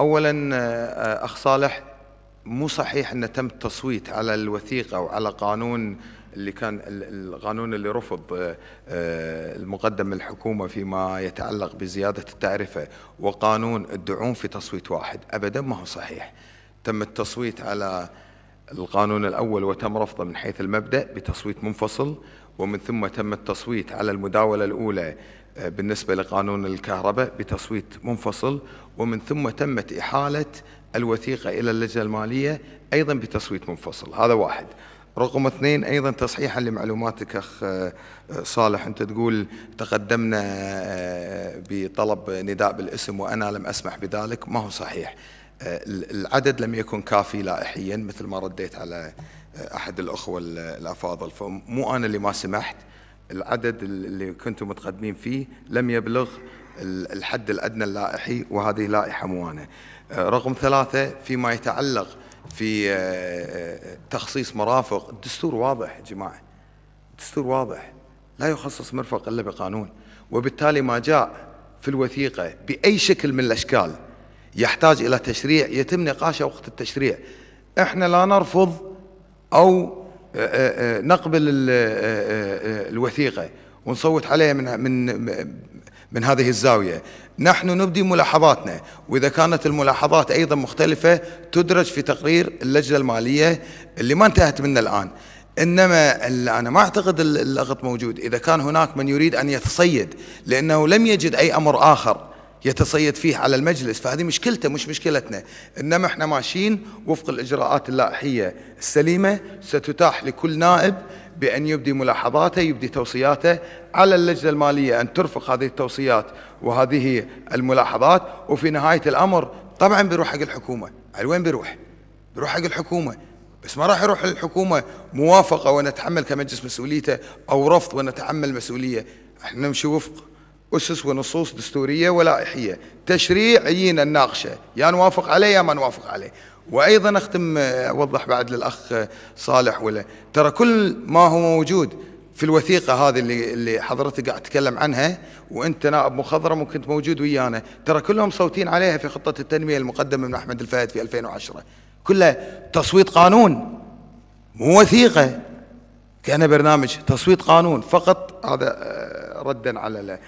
اولا آه، اخ صالح مو صحيح ان تم التصويت على الوثيقه او على قانون اللي كان القانون اللي رفض آه، آه، المقدم الحكومه فيما يتعلق بزياده التعرفه وقانون الدعوم في تصويت واحد ابدا ما هو صحيح تم التصويت على القانون الأول وتم رفضه من حيث المبدأ بتصويت منفصل ومن ثم تم التصويت على المداولة الأولى آه، بالنسبة لقانون الكهرباء بتصويت منفصل ومن ثم تمت إحالة الوثيقة إلى اللجنة المالية أيضا بتصويت منفصل هذا واحد رقم اثنين ايضا تصحيحا لمعلوماتك اخ آه، صالح انت تقول تقدمنا آه، بطلب نداء بالاسم وانا لم اسمح بذلك ما هو صحيح العدد لم يكن كافي لائحيا مثل ما رديت على آه، احد الاخوه الافاضل فمو انا اللي ما سمحت العدد اللي كنتم متقدمين فيه لم يبلغ الحد الادنى اللائحي وهذه لائحه موانه. آه، رقم ثلاثه فيما يتعلق في آه، تخصيص مرافق الدستور واضح يا جماعه. الدستور واضح لا يخصص مرفق الا بقانون وبالتالي ما جاء في الوثيقه باي شكل من الاشكال يحتاج إلى تشريع يتم نقاشه وقت التشريع احنا لا نرفض أو آه، آه، آه، نقبل الوثيقة ونصوت عليها من من من هذه الزاوية نحن نبدي ملاحظاتنا وإذا كانت الملاحظات أيضا مختلفة تدرج في تقرير اللجنة المالية اللي ما انتهت منه الآن انما انا ما اعتقد اللغط موجود اذا كان هناك من يريد ان يتصيد لانه لم يجد اي امر اخر يتصيد فيه على المجلس فهذه مشكلته مش مشكلتنا إنما إحنا ماشيين وفق الإجراءات اللائحية السليمة ستتاح لكل نائب بأن يبدي ملاحظاته يبدي توصياته على اللجنة المالية أن ترفق هذه التوصيات وهذه الملاحظات وفي نهاية الأمر طبعا بيروح حق الحكومة على وين بيروح بيروح حق الحكومة بس ما راح يروح للحكومة موافقة ونتحمل كمجلس مسؤوليته أو رفض ونتحمل مسؤولية احنا نمشي وفق أسس ونصوص دستورية ولائحية تشريعيين الناقشه يا يعني نوافق عليه يا ما نوافق عليه وأيضا أختم آه، أوضح بعد للأخ آه، صالح ولا ترى كل ما هو موجود في الوثيقة هذه اللي اللي حضرتك قاعد تتكلم عنها وأنت نائب مخضرم وكنت موجود ويانا ترى كلهم صوتين عليها في خطة التنمية المقدمة من أحمد الفهد في 2010 كلها تصويت قانون مو وثيقة كان برنامج تصويت قانون فقط هذا آه، ردا على